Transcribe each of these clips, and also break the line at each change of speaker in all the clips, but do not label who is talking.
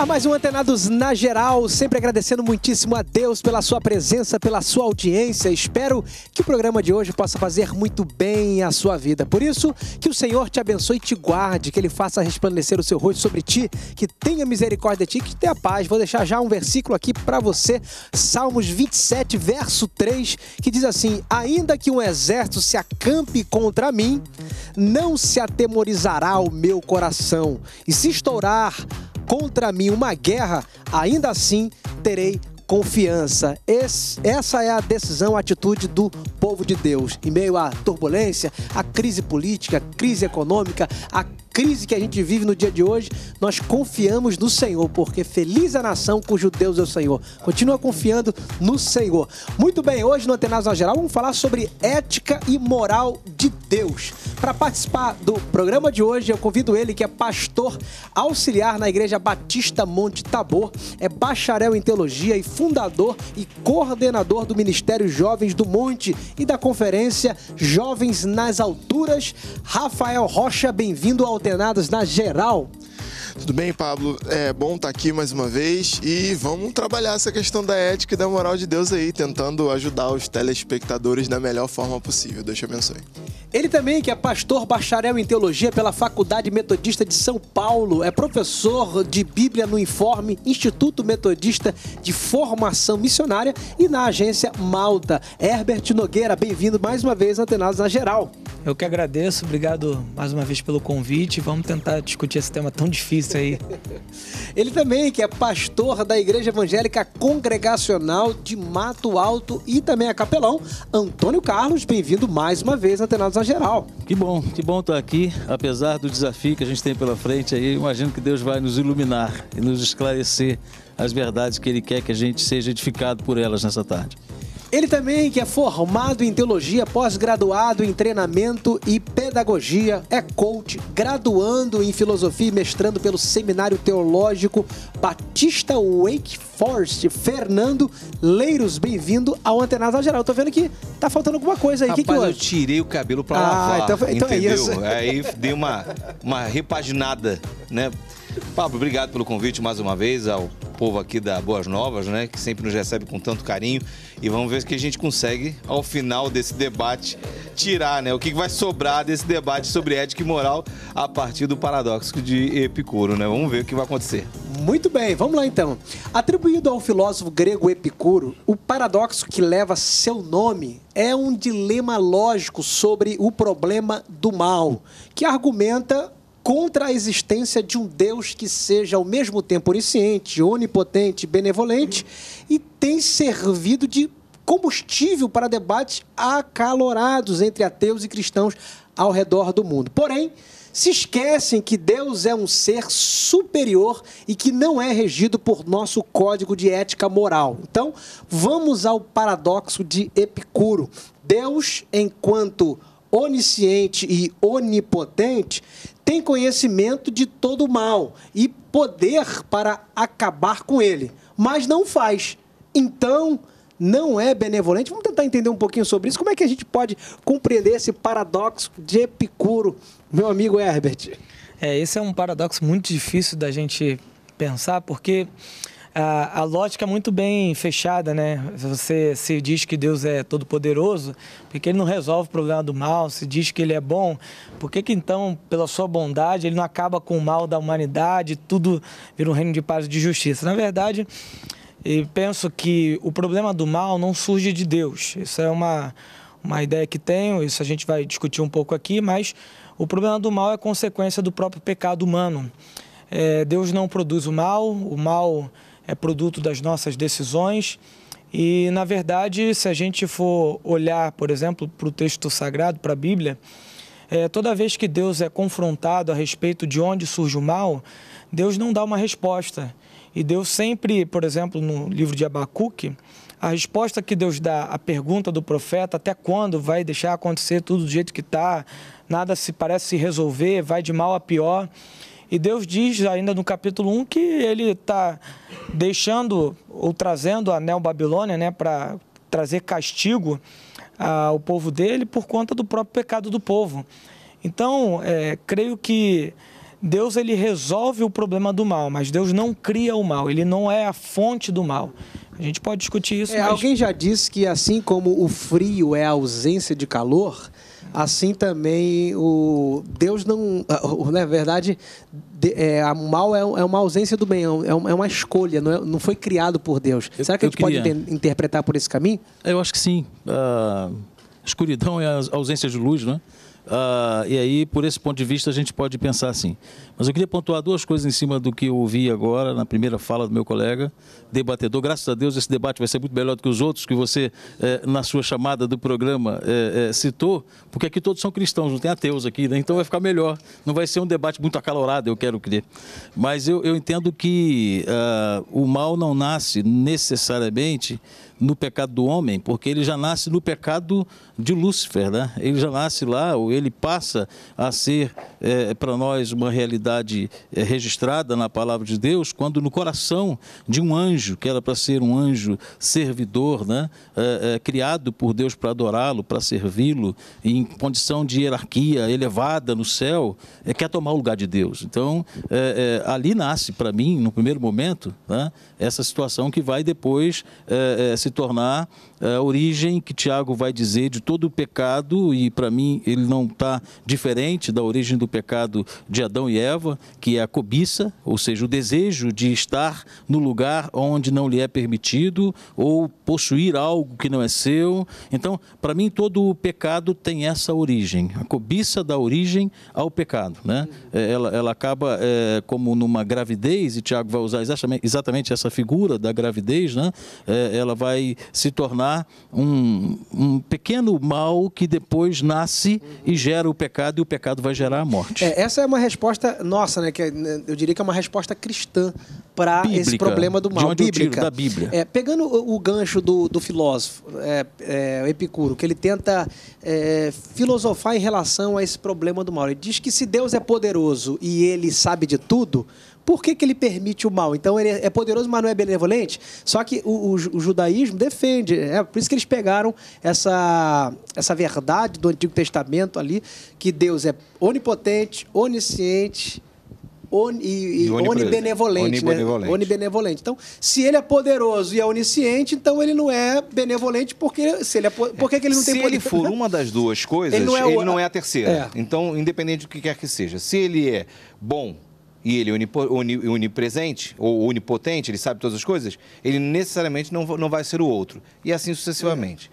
ar mais um Antenados na Geral, sempre agradecendo muitíssimo a Deus pela sua presença, pela sua audiência. Espero que o programa de hoje possa fazer muito bem à sua vida. Por isso, que o Senhor te abençoe e te guarde, que Ele faça resplandecer o seu rosto sobre ti, que tenha misericórdia de ti, que tenha paz. Vou deixar já um versículo aqui para você, Salmos 27, verso 3, que diz assim: Ainda que um exército se acampe contra mim, não se atemorizará o meu coração, e se estourar contra mim uma guerra, ainda assim terei confiança. Esse, essa é a decisão, a atitude do povo de Deus. Em meio à turbulência, à crise política, à crise econômica, à crise que a gente vive no dia de hoje, nós confiamos no Senhor, porque feliz a nação cujo Deus é o Senhor. Continua confiando no Senhor. Muito bem, hoje no Antenados na Geral vamos falar sobre ética e moral de Deus. Para participar do programa de hoje, eu convido ele que é pastor auxiliar na Igreja Batista Monte Tabor, é bacharel em teologia e fundador e coordenador do Ministério Jovens do Monte e da conferência Jovens nas Alturas. Rafael Rocha,
bem-vindo ao antenados na geral. Tudo bem, Pablo? É bom estar tá aqui mais uma vez e vamos trabalhar essa questão da ética e da moral de Deus aí, tentando ajudar os telespectadores da melhor forma possível. Deus te abençoe.
Ele também, que é pastor bacharel em teologia pela Faculdade Metodista de São Paulo, é professor de Bíblia no Informe, Instituto Metodista de Formação Missionária e na agência Malta. Herbert Nogueira, bem-vindo mais uma vez, Antenados na Geral.
Eu que agradeço, obrigado mais uma vez pelo
convite. Vamos
tentar discutir esse tema tão difícil aí.
Ele também, que é pastor da Igreja Evangélica Congregacional de Mato Alto e também é capelão, Antônio Carlos. Bem-vindo mais uma vez na Tenados na Geral.
Que bom, que bom estar aqui. Apesar do desafio que a gente tem pela frente aí, imagino que Deus vai nos iluminar e nos esclarecer as verdades que Ele quer que a gente seja edificado por elas nessa tarde.
Ele também, que é formado em teologia, pós-graduado em treinamento e pedagogia, é coach, graduando em filosofia e mestrando pelo Seminário Teológico Batista Wake Forest. Fernando Leiros, bem-vindo ao Antenado Geral. Eu tô vendo que tá faltando alguma coisa aí. Rapaz, que que eu... eu
tirei o cabelo para ah, lavar, então, então é entendeu? É isso. Aí dei uma, uma repaginada, né? Pablo, obrigado pelo convite mais uma vez ao povo aqui da Boas Novas, né, que sempre nos recebe com tanto carinho. E vamos ver o que a gente consegue, ao final desse debate, tirar, né? O que vai sobrar desse debate sobre ética e moral a partir do paradoxo de Epicuro, né? Vamos ver o que vai acontecer.
Muito bem, vamos lá então. Atribuído ao filósofo grego Epicuro, o paradoxo que leva seu nome é um dilema lógico sobre o problema do mal, que argumenta contra a existência de um Deus que seja ao mesmo tempo onisciente, onipotente, benevolente e tem servido de combustível para debates acalorados entre ateus e cristãos ao redor do mundo. Porém, se esquecem que Deus é um ser superior e que não é regido por nosso código de ética moral. Então, vamos ao paradoxo de Epicuro. Deus, enquanto onisciente e onipotente, tem conhecimento de todo o mal e poder para acabar com ele, mas não faz. Então, não é benevolente. Vamos tentar entender um pouquinho sobre isso. Como é que a gente pode compreender esse paradoxo de Epicuro, meu amigo Herbert?
É, esse é um paradoxo muito difícil da gente pensar, porque a, a lógica é muito bem fechada, né? Você se diz que Deus é todo-poderoso, porque ele não resolve o problema do mal, se diz que ele é bom, por que, que então, pela sua bondade, ele não acaba com o mal da humanidade, tudo vira um reino de paz e de justiça? Na verdade, eu penso que o problema do mal não surge de Deus. Isso é uma, uma ideia que tenho, isso a gente vai discutir um pouco aqui, mas o problema do mal é consequência do próprio pecado humano. É, Deus não produz o mal, o mal é produto das nossas decisões. E, na verdade, se a gente for olhar, por exemplo, para o texto sagrado, para a Bíblia, é, toda vez que Deus é confrontado a respeito de onde surge o mal, Deus não dá uma resposta. E Deus sempre, por exemplo, no livro de Abacuque, a resposta que Deus dá à pergunta do profeta, até quando vai deixar acontecer tudo do jeito que está, nada se parece se resolver, vai de mal a pior. E Deus diz ainda no capítulo 1 que ele está deixando ou trazendo a Neo-Babilônia né, para trazer castigo ah, ao povo dele por conta do próprio pecado do povo. Então, é, creio que Deus ele resolve o problema do mal, mas Deus não cria o mal, ele não é
a fonte do mal. A gente pode discutir isso. É, mas... Alguém já disse que assim como o frio é a ausência de calor, assim também o Deus não, ah, na né, verdade, o é, a mal é, é, uma ausência do bem, é, uma, é, é uma escolha, não, é, não, foi criado por Deus. Será que a gente queria... pode interpretar por esse caminho?
Eu acho que sim. Uh, escuridão é a ausência de luz, não é? Uh, e aí, por esse ponto de vista, a gente pode pensar assim. Mas eu queria pontuar duas coisas em cima do que eu ouvi agora, na primeira fala do meu colega, debatedor. Graças a Deus, esse debate vai ser muito melhor do que os outros que você, eh, na sua chamada do programa, eh, eh, citou, porque aqui todos são cristãos, não tem ateus aqui, né? então vai ficar melhor. Não vai ser um debate muito acalorado, eu quero crer. Mas eu, eu entendo que uh, o mal não nasce necessariamente no pecado do homem, porque ele já nasce no pecado de Lúcifer, né? Ele já nasce lá, ou ele passa a ser é, para nós uma realidade é, registrada na palavra de Deus, quando no coração de um anjo, que era para ser um anjo servidor, né? É, é criado por Deus para adorá-lo, para servi-lo, em condição de hierarquia elevada no céu, é, quer tomar o lugar de Deus. Então, é, ali nasce para mim, no primeiro momento, né? essa situação que vai depois se tornar a origem que Tiago vai dizer de todo o pecado, e para mim ele não está diferente da origem do pecado de Adão e Eva, que é a cobiça, ou seja, o desejo de estar no lugar onde não lhe é permitido, ou possuir algo que não é seu. Então, para mim, todo o pecado tem essa origem. A cobiça dá origem ao pecado. Né? É, ela, ela acaba é, como numa gravidez, e Tiago vai usar exatamente essa figura da gravidez, né? É, ela vai se tornar um, um pequeno mal que depois nasce e gera o pecado e o pecado vai gerar a morte.
É, essa é uma resposta nossa, né? Que é, né, eu diria que é uma resposta cristã para esse problema do mal. De onde bíblica. Tiro, da Bíblia. É, pegando o, o, gancho do, do filósofo é, é Epicuro, que ele tenta é, filosofar em relação a esse problema do mal. Ele diz que se Deus é poderoso e ele sabe de tudo, por que, que ele permite o mal? Então ele é, é poderoso, mas não é benevolente? Só que o, o, o judaísmo defende. É por isso que eles pegaram essa, essa verdade do Antigo Testamento ali, que Deus é onipotente, onisciente, on, e, e onibenevolente, onibenevolente. Né? onibenevolente. Então, se ele é poderoso e é onisciente, então ele não é benevolente, porque se ele é, é. que ele não se tem poder? Se ele for
uma das duas coisas, ele não é, ele o... não é a terceira. É. Então, independente do que quer que seja, se ele é bom e ele é onipresente ou onipotente, ele sabe todas as coisas, ele necessariamente não, não vai ser o outro. E assim sucessivamente.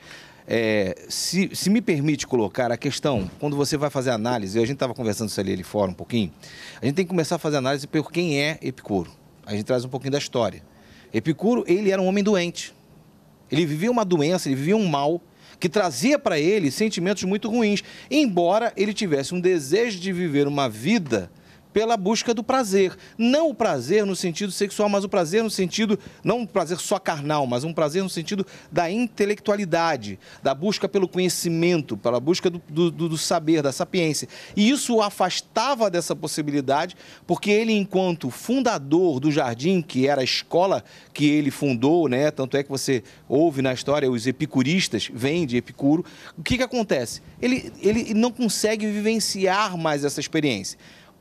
É, se, se, me permite colocar a questão, quando você vai fazer análise, a gente estava conversando isso ali, ali fora um pouquinho, a gente tem que começar a fazer análise por quem é Epicuro. A gente traz um pouquinho da história. Epicuro, ele era um homem doente. Ele vivia uma doença, ele vivia um mal que trazia para ele sentimentos muito ruins, embora ele tivesse um desejo de viver uma vida pela busca do prazer. Não o prazer no sentido sexual, mas o prazer no sentido, não um prazer só carnal, mas um prazer no sentido da intelectualidade, da busca pelo conhecimento, pela busca do, do, do saber, da sapiência. E isso o afastava dessa possibilidade, porque ele, enquanto fundador do jardim, que era a escola que ele fundou, né? tanto é que você ouve na história os epicuristas, vem de Epicuro, o que, que acontece? Ele, ele não consegue vivenciar mais essa experiência.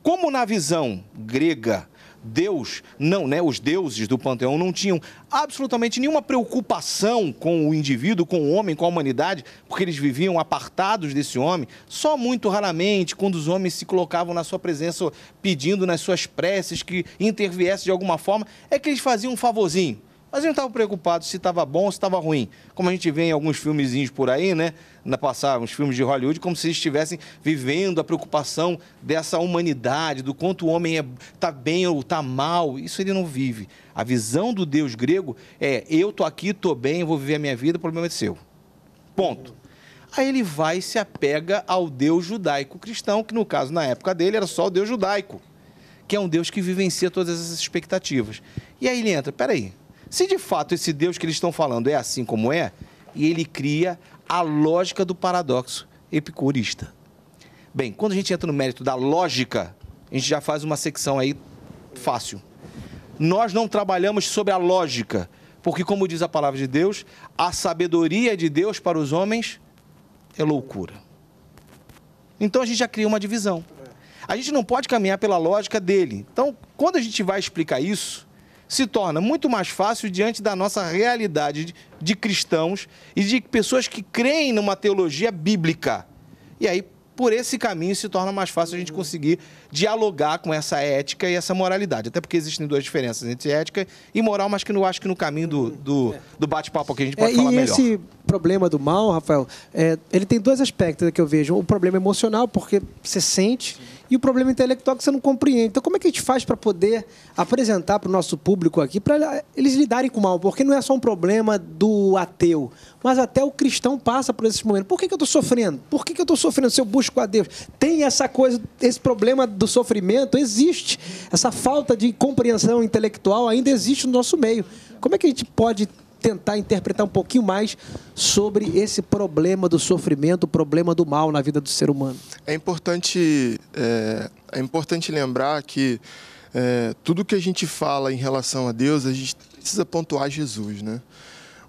Como na visão grega, Deus, não, né, os deuses do panteão não tinham absolutamente nenhuma preocupação com o indivíduo, com o homem, com a humanidade, porque eles viviam apartados desse homem, só muito raramente quando os homens se colocavam na sua presença pedindo nas suas preces que interviesse de alguma forma, é que eles faziam um favorzinho mas eu não estava preocupado se estava bom ou se estava ruim. Como a gente vê em alguns filmezinhos por aí, né? Na passar, uns filmes de Hollywood, como se estivessem vivendo a preocupação dessa humanidade, do quanto o homem está é, tá bem ou está mal. Isso ele não vive. A visão do Deus grego é: eu estou aqui, estou bem, vou viver a minha vida, o problema é seu. Ponto. Aí ele vai e se apega ao Deus judaico-cristão, que no caso, na época dele, era só o Deus judaico, que é um Deus que vivencia todas essas expectativas. E aí ele entra: peraí, se de fato esse Deus que eles estão falando é assim como é, e ele cria a lógica do paradoxo epicurista. Bem, quando a gente entra no mérito da lógica, a gente já faz uma secção aí fácil. Nós não trabalhamos sobre a lógica, porque, como diz a palavra de Deus, a sabedoria de Deus para os homens é loucura. Então a gente já cria uma divisão. A gente não pode caminhar pela lógica dele. Então, quando a gente vai explicar isso, se torna muito mais fácil diante da nossa realidade de cristãos e de pessoas que creem numa teologia bíblica. E aí, por esse caminho, se torna mais fácil a gente conseguir dialogar com essa ética e essa moralidade. Até porque existem duas diferenças entre ética e moral, mas que eu acho que no caminho do, do, do bate-papo aqui a gente pode é, falar e melhor. Esse
problema do mal, Rafael, é, ele tem dois aspectos que eu vejo. O problema emocional, porque você sente e o problema intelectual é que você não compreende. Então, como é que a gente faz para poder apresentar para o nosso público aqui, para eles lidarem com o mal? Porque não é só um problema do ateu, mas até o cristão passa por esses momentos. Por que, que eu estou sofrendo? Por que, que eu estou sofrendo se eu busco a Deus? Tem essa coisa, esse problema do sofrimento, existe. Essa falta de compreensão intelectual ainda existe no nosso meio. Como é que a gente pode tentar interpretar um pouquinho mais sobre esse problema do sofrimento, o problema do mal na vida do ser humano.
É importante, é, é importante lembrar que é, tudo que a gente fala em relação a Deus, a gente precisa pontuar Jesus, né?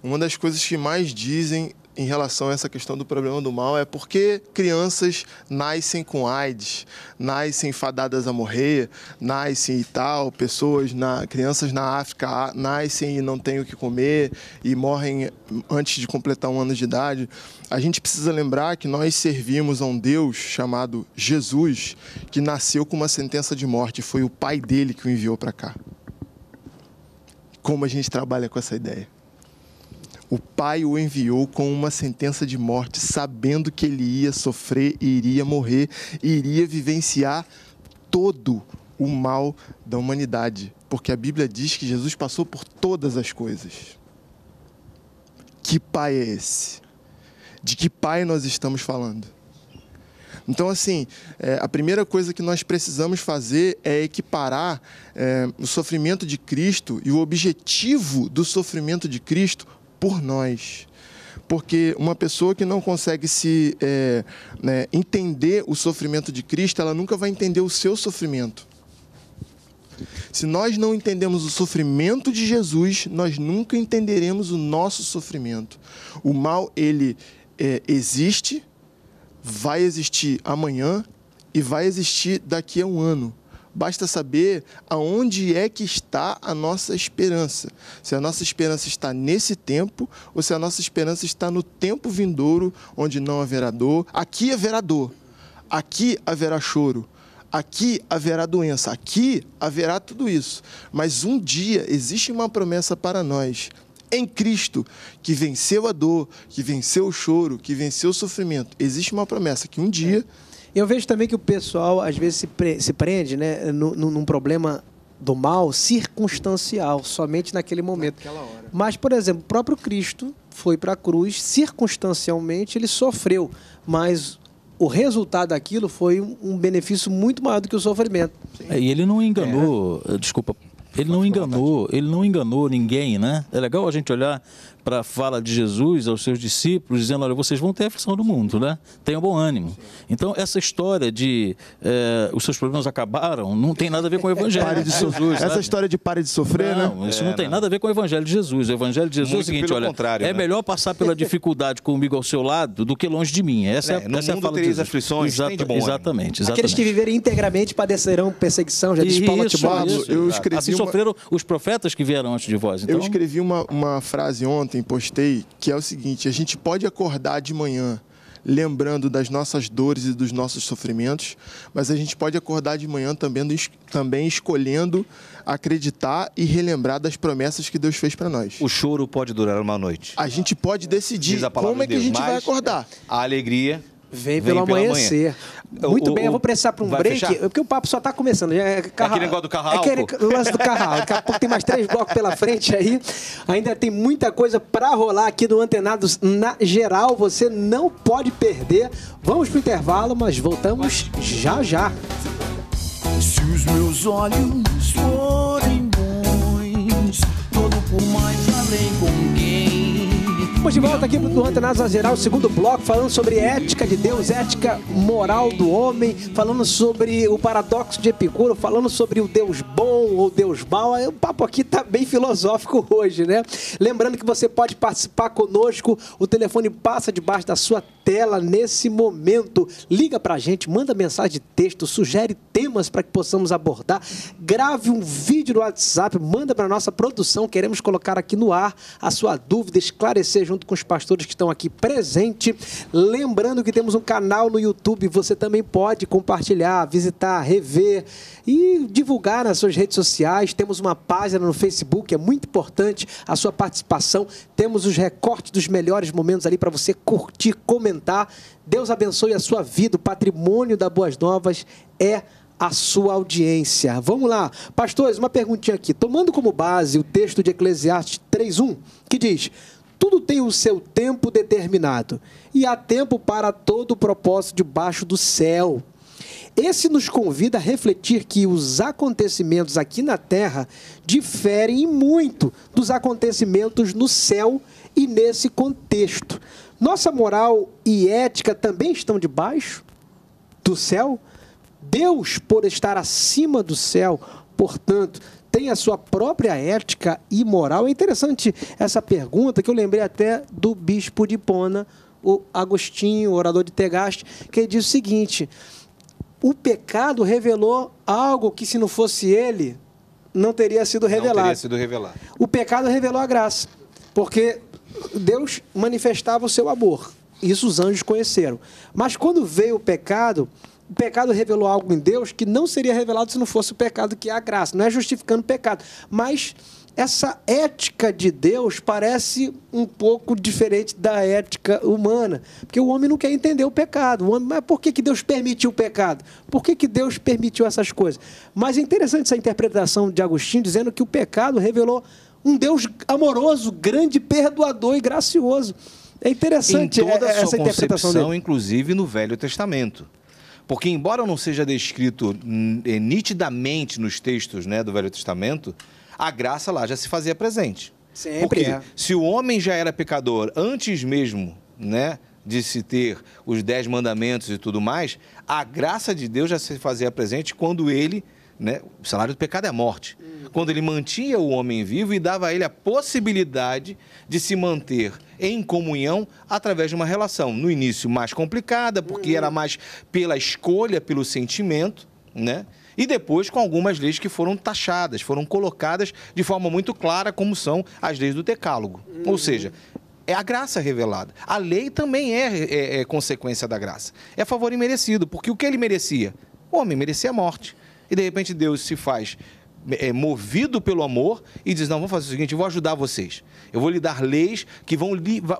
Uma das coisas que mais dizem em relação a essa questão do problema do mal é porque crianças nascem com AIDS, nascem fadadas a morrer, nascem e tal, pessoas na crianças na África nascem e não têm o que comer e morrem antes de completar um ano de idade. A gente precisa lembrar que nós servimos a um Deus chamado Jesus, que nasceu com uma sentença de morte, foi o pai dele que o enviou para cá. Como a gente trabalha com essa ideia? o pai o enviou com uma sentença de morte, sabendo que ele ia sofrer, iria morrer, iria vivenciar todo o mal da humanidade, porque a Bíblia diz que Jesus passou por todas as coisas. Que pai é esse? De que pai nós estamos falando? Então, assim, é, a primeira coisa que nós precisamos fazer é equiparar é, o sofrimento de Cristo e o objetivo do sofrimento de Cristo por nós. Porque uma pessoa que não consegue se é, né, entender o sofrimento de Cristo, ela nunca vai entender o seu sofrimento. Se nós não entendemos o sofrimento de Jesus, nós nunca entenderemos o nosso sofrimento. O mal, ele é, existe, vai existir amanhã e vai existir daqui a um ano. Basta saber aonde é que está a nossa esperança. Se a nossa esperança está nesse tempo ou se a nossa esperança está no tempo vindouro, onde não haverá dor. Aqui haverá dor, aqui haverá choro, aqui haverá doença, aqui haverá tudo isso. Mas um dia existe uma promessa para nós em Cristo, que venceu a dor, que venceu o choro, que venceu o sofrimento. Existe uma promessa que um dia eu vejo também que o pessoal, às vezes, se, pre se
prende né, num, num problema do mal circunstancial, somente naquele momento. Mas, por exemplo, o próprio Cristo foi para a cruz, circunstancialmente ele sofreu, mas o resultado daquilo foi um benefício muito maior do que o sofrimento.
É, e ele não enganou, é. desculpa, ele não enganou, ele não enganou ninguém, né? É legal a gente olhar para a fala de Jesus aos seus discípulos, dizendo: Olha, vocês vão ter aflição do mundo, né? Tenham bom ânimo. Então, essa história de eh, os seus problemas acabaram não tem nada a ver com o Evangelho pare de Jesus. essa sabe?
história de pare de sofrer, né? não, né? Isso é, não tem
não. nada a ver com o Evangelho de Jesus. O Evangelho de Jesus Muito é o seguinte: olha, é né? melhor passar pela dificuldade comigo ao seu lado do que longe de mim. Essa é, é, no essa mundo é a fala de Jesus. aflições, Exata, de bom exatamente, exatamente. Aqueles que
viverem integramente padecerão
perseguição, já diz Paulo Assim uma... sofreram os profetas que vieram antes de vós. Então... Eu
escrevi uma, uma frase ontem ontem postei, que é o seguinte: a gente pode acordar de manhã lembrando das nossas dores e dos nossos sofrimentos, mas a gente pode acordar de manhã também, também escolhendo acreditar e relembrar das promessas que Deus fez para nós. O choro pode durar uma noite. A gente pode decidir a como é que Deus, a gente vai acordar. A alegria Vem, Vem pelo amanhecer. Manhã. Muito o, bem, o, eu vou precisar para um break, fechar?
porque o papo só está começando. É, é carro, é aquele negócio do carral. É aquele lance do carral. Daqui a pouco tem mais três blocos pela frente aí. Ainda tem muita coisa para rolar aqui do Antenados na geral. Você não pode perder. Vamos para o intervalo, mas voltamos já já. Se os meus olhos forem bons, todo por mais além comigo Estamos de volta aqui do Antenazo Geral, segundo bloco, falando sobre ética de Deus, ética moral do homem, falando sobre o paradoxo de Epicuro, falando sobre o Deus bom ou Deus mau. É, o papo aqui tá bem filosófico hoje, né? Lembrando que você pode participar conosco, o telefone passa debaixo da sua tela nesse momento. Liga para a gente, manda mensagem de texto, sugere temas para que possamos abordar. Grave um vídeo no WhatsApp, manda para nossa produção. Queremos colocar aqui no ar a sua dúvida, esclarecer junto com os pastores que estão aqui presente. Lembrando que temos um canal no YouTube, você também pode compartilhar, visitar, rever e divulgar nas suas redes sociais. Temos uma página no Facebook, é muito importante a sua participação. Temos os recortes dos melhores momentos ali para você curtir, comentar Deus abençoe a sua vida. O patrimônio da Boas Novas é a sua audiência. Vamos lá. Pastores, uma perguntinha aqui. Tomando como base o texto de Eclesiastes 3:1, que diz: tudo tem o seu tempo determinado, e há tempo para todo o propósito debaixo do céu. Esse nos convida a refletir que os acontecimentos aqui na terra diferem muito dos acontecimentos no céu e nesse contexto. Nossa moral e ética também estão debaixo do céu? Deus, por estar acima do céu, portanto, tem a sua própria ética e moral? É interessante essa pergunta que eu lembrei até do bispo de Pona, o Agostinho, orador de Tegaste, que diz o seguinte: o pecado revelou algo que, se não fosse ele, não teria sido revelado. Não teria sido revelado. O pecado revelou a graça. Porque Deus manifestava o seu amor. Isso os anjos conheceram. Mas quando veio o pecado, o pecado revelou algo em Deus que não seria revelado se não fosse o pecado que é a graça. Não é justificando o pecado, mas essa ética de Deus parece um pouco diferente da ética humana, porque o homem não quer entender o pecado. O homem, mas por que, que Deus permitiu o pecado? Por que, que Deus permitiu essas coisas? Mas é interessante essa interpretação de Agostinho dizendo que o pecado revelou um Deus amoroso, grande, perdoador e gracioso. É interessante em toda é, sua essa interpretação dele.
inclusive no Velho Testamento. Porque embora não seja descrito hum, é, nitidamente nos textos né, do Velho Testamento, a graça lá já se fazia presente.
Sempre Porque é.
se o homem já era pecador antes mesmo, né, de se ter os dez mandamentos e tudo mais, a graça de Deus já se fazia presente quando ele né? O salário do pecado é a morte. Quando ele mantinha o homem vivo e dava a ele a possibilidade de se manter em comunhão através de uma relação. No início mais complicada, porque era mais pela escolha, pelo sentimento, né? E depois com algumas leis que foram taxadas, foram colocadas de forma muito clara, como são as leis do Decálogo. Uhum. Ou seja, é a graça revelada. A lei também é, é, é consequência da graça. É favor imerecido, porque o que ele merecia? O homem merecia a morte. E de repente Deus se faz é, movido pelo amor e diz: Não, vamos fazer o seguinte, eu vou ajudar vocês. Eu vou lhe dar leis que vão,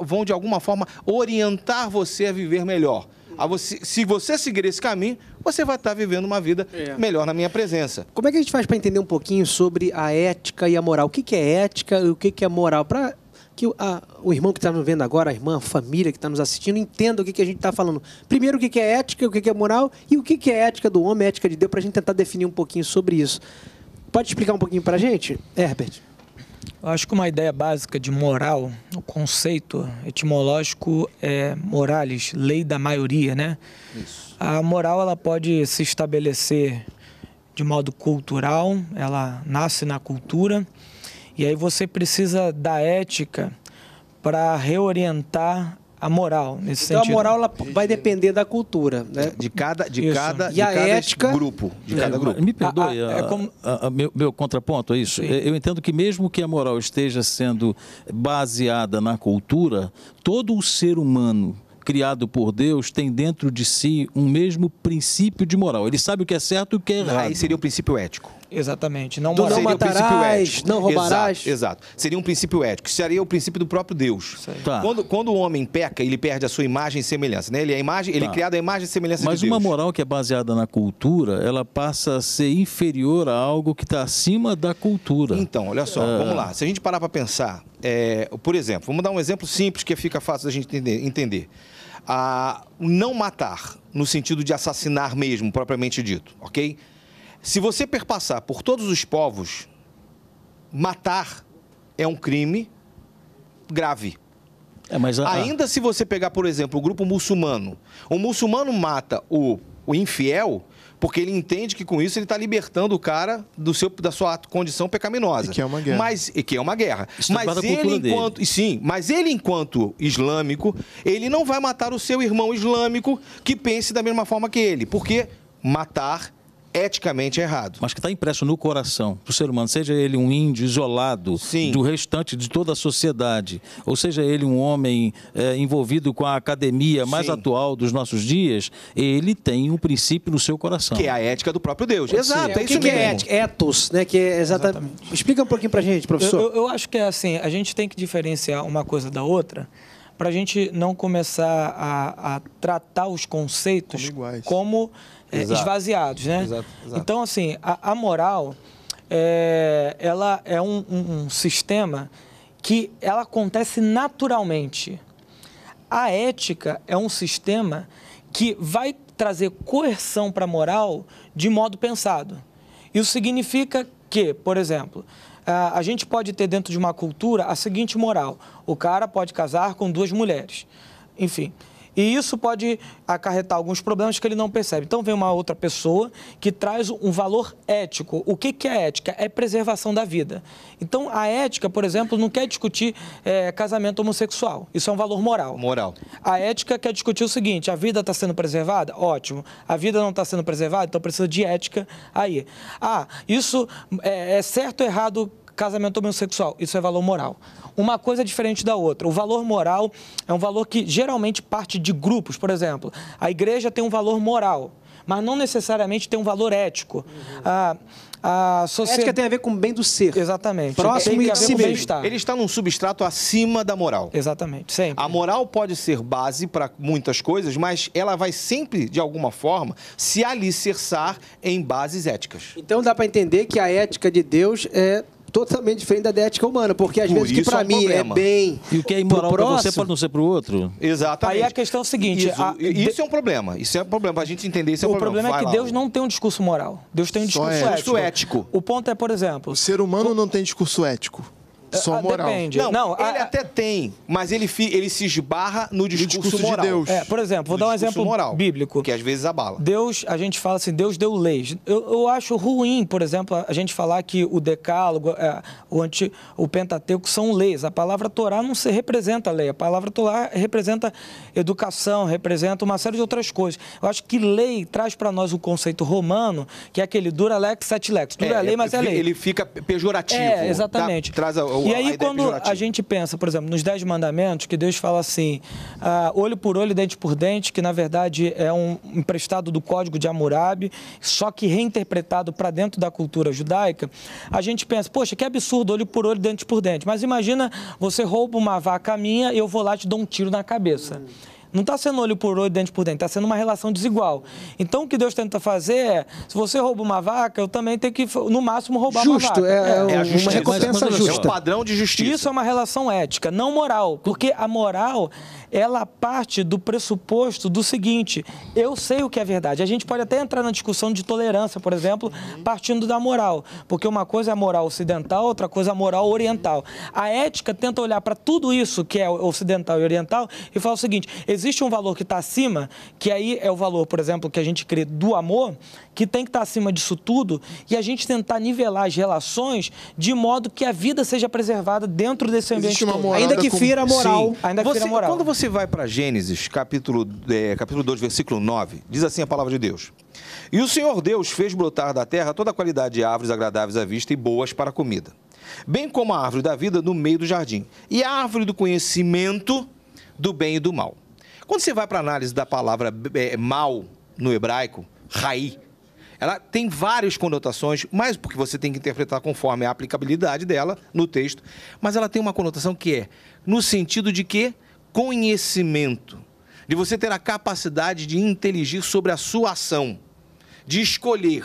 vão de alguma forma orientar você a viver melhor. A você, se você seguir esse caminho, você vai estar vivendo uma vida é. melhor na minha presença.
Como é que a gente faz para entender um pouquinho sobre a ética e a moral? O que, que é ética e o que, que é moral? Para que a, o irmão que está nos vendo agora, a irmã, a família que está nos assistindo, entenda o que, que a gente está falando. Primeiro, o que, que é ética, o que, que é moral e o que, que é ética do homem, ética de Deus, para a gente tentar definir um pouquinho sobre isso. Pode explicar um pouquinho para a gente, Herbert?
Eu acho que uma ideia básica de moral, o conceito etimológico é morales, lei da maioria, né? Isso. A moral ela pode se estabelecer de modo cultural, ela nasce na cultura e aí você precisa da ética para reorientar a moral nesse então, sentido. Então a moral
vai depender da cultura, né? De cada, de isso. cada, e de a cada ética, grupo, de é, cada grupo. Me perdoe, a,
a, é como... a, meu, meu, contraponto é isso. Sim. Eu entendo que mesmo que a moral esteja sendo baseada na cultura, todo o ser humano criado por Deus tem dentro de si um mesmo princípio de moral. Ele sabe o que é certo e o que é errado. Aí seria o um princípio ético.
Exatamente. Não, não matarás, um não roubarás.
Exato, exato, Seria um princípio
ético. Seria o princípio do próprio Deus. Tá. Quando, quando o homem peca, ele perde a sua imagem e semelhança. Né? Ele é imagem, tá. ele é criado a imagem e
semelhança Mas de Deus. Mas uma moral que é baseada na cultura, ela passa a ser inferior a algo que está acima da cultura. Então, olha só, é... vamos lá. Se a gente parar para pensar,
é, por exemplo, vamos dar um exemplo simples que fica fácil da gente entender. entender. a não matar, no sentido de assassinar mesmo, propriamente dito, ok? Se você perpassar por todos os povos, matar é um crime grave. É, a... Ainda se você pegar, por exemplo, o grupo muçulmano, o muçulmano mata o, o infiel porque ele entende que com isso ele está libertando o cara do seu, da sua condição pecaminosa. E que é uma guerra. Mas, que é uma guerra. Tá mas ele enquanto sim, mas ele enquanto islâmico, ele não vai matar o seu irmão islâmico que pense da mesma forma que ele, porque matar eticamente errado.
Mas que está impresso no coração do ser humano, seja ele um índio isolado Sim. do restante de toda a sociedade, ou seja ele um homem é, envolvido com a academia mais Sim. atual dos nossos dias, ele tem um princípio no seu coração. Que é a ética do próprio Deus. Exato, ser. é, o isso que é mesmo. É ética?
Etos, né? Que é exatamente... exatamente. Explica um pouquinho para a gente, professor. Eu, eu, eu acho que é
assim, a gente tem que diferenciar uma coisa da outra para a gente não começar a, a tratar os conceitos como, como é, esvaziados, né? Exato, exato. Então, assim, a, a moral, é, ela é um, um, um sistema que ela acontece naturalmente. A ética é um sistema que vai trazer coerção para a moral de modo pensado. Isso significa que, por exemplo, a gente pode ter dentro de uma cultura a seguinte moral: o cara pode casar com duas mulheres. Enfim, e isso pode acarretar alguns problemas que ele não percebe. Então vem uma outra pessoa que traz um valor ético. O que, que é ética? É preservação da vida. Então a ética, por exemplo, não quer discutir é, casamento homossexual. Isso é um valor moral. Moral. A ética quer discutir o seguinte: a vida está sendo preservada? Ótimo. A vida não está sendo preservada? Então precisa de ética aí. Ah, isso é, é certo ou errado casamento homossexual, isso é valor moral. Uma coisa é diferente da outra. O valor moral é um valor que geralmente parte de grupos. Por exemplo, a igreja tem um valor moral, mas não necessariamente tem um valor ético. Uhum. Ah, a sociedade... ética tem a ver com o bem do ser. Exatamente. Próximo e si mesmo. Estar. Ele está num
substrato acima da moral. Exatamente, sempre. A moral pode ser base para muitas coisas, mas ela vai sempre, de alguma forma, se alicerçar em bases éticas.
Então dá para entender que a ética de Deus é totalmente diferente da, da ética humana, porque às Por vezes que para
é um mim é problema. é bem. E o que é imoral para você pode não ser para o outro? Exatamente. Aí a questão é a seguinte: isso, a,
isso é um
problema. Isso é um problema. A gente entender isso é um problema. O problema, problema é que Deus
não tem um discurso moral. Deus tem um discurso é.
ético. ético.
O ponto é, por exemplo. O ser humano não tem discurso ético. Só ah, ah, moral. Depende. Não, não ele
a... até tem, mas ele, fi, ele se esbarra no
discurso, discurso moral. de Deus. É, por
exemplo,
vou no dar um exemplo moral, bíblico. Que às vezes abala. Deus, a gente fala assim, Deus deu leis. Eu, eu acho ruim, por exemplo, a gente falar que o decálogo, é, o, anti, o pentateuco são leis. A palavra Torá não se representa a lei. A palavra Torá representa educação, representa uma série de outras coisas. Eu acho que lei traz para nós o conceito romano, que é aquele dura lex, sete lex. Dura é, é, lei, é, mas é lei. Ele fica pejorativo. É, exatamente. Tá, traz a e aí, é quando a gente pensa, por exemplo, nos Dez Mandamentos, que Deus fala assim, ah, olho por olho, dente por dente, que na verdade é um emprestado do Código de Hammurabi, só que reinterpretado para dentro da cultura judaica, a gente pensa, poxa, que absurdo, olho por olho, dente por dente. Mas imagina, você rouba uma vaca minha e eu vou lá e te dou um tiro na cabeça. Hum. Não está sendo olho por olho, dente por dente, está sendo uma relação desigual. Então, o que Deus tenta fazer é, se você rouba uma vaca, eu também tenho que, no máximo, roubar Justo, uma vaca. É, é, é, é a justiça, uma recompensa justa. É um padrão de justiça. Isso é uma relação ética, não moral. Porque a moral, ela parte do pressuposto do seguinte: eu sei o que é verdade. A gente pode até entrar na discussão de tolerância, por exemplo, partindo da moral, porque uma coisa é a moral ocidental, outra coisa é a moral oriental. A ética tenta olhar para tudo isso que é ocidental e oriental e fala o seguinte: existe um valor que está acima, que aí é o valor, por exemplo, que a gente crê do amor, que tem que estar tá acima disso tudo, e a gente tentar nivelar as relações de modo que a vida seja preservada dentro desse ambiente. Ainda que fira a moral. Sim. ainda que você, fira moral. Quando
você você vai para Gênesis, capítulo, é, capítulo 2, versículo 9, diz assim a palavra de Deus. E o Senhor Deus fez brotar da terra toda a qualidade de árvores agradáveis à vista e boas para a comida, bem como a árvore da vida no meio do jardim, e a árvore do conhecimento do bem e do mal. Quando você vai para a análise da palavra é, mal no hebraico, raí, ela tem várias conotações, mas porque você tem que interpretar conforme a aplicabilidade dela no texto, mas ela tem uma conotação que é no sentido de que conhecimento, de você ter a capacidade de inteligir sobre a sua ação, de escolher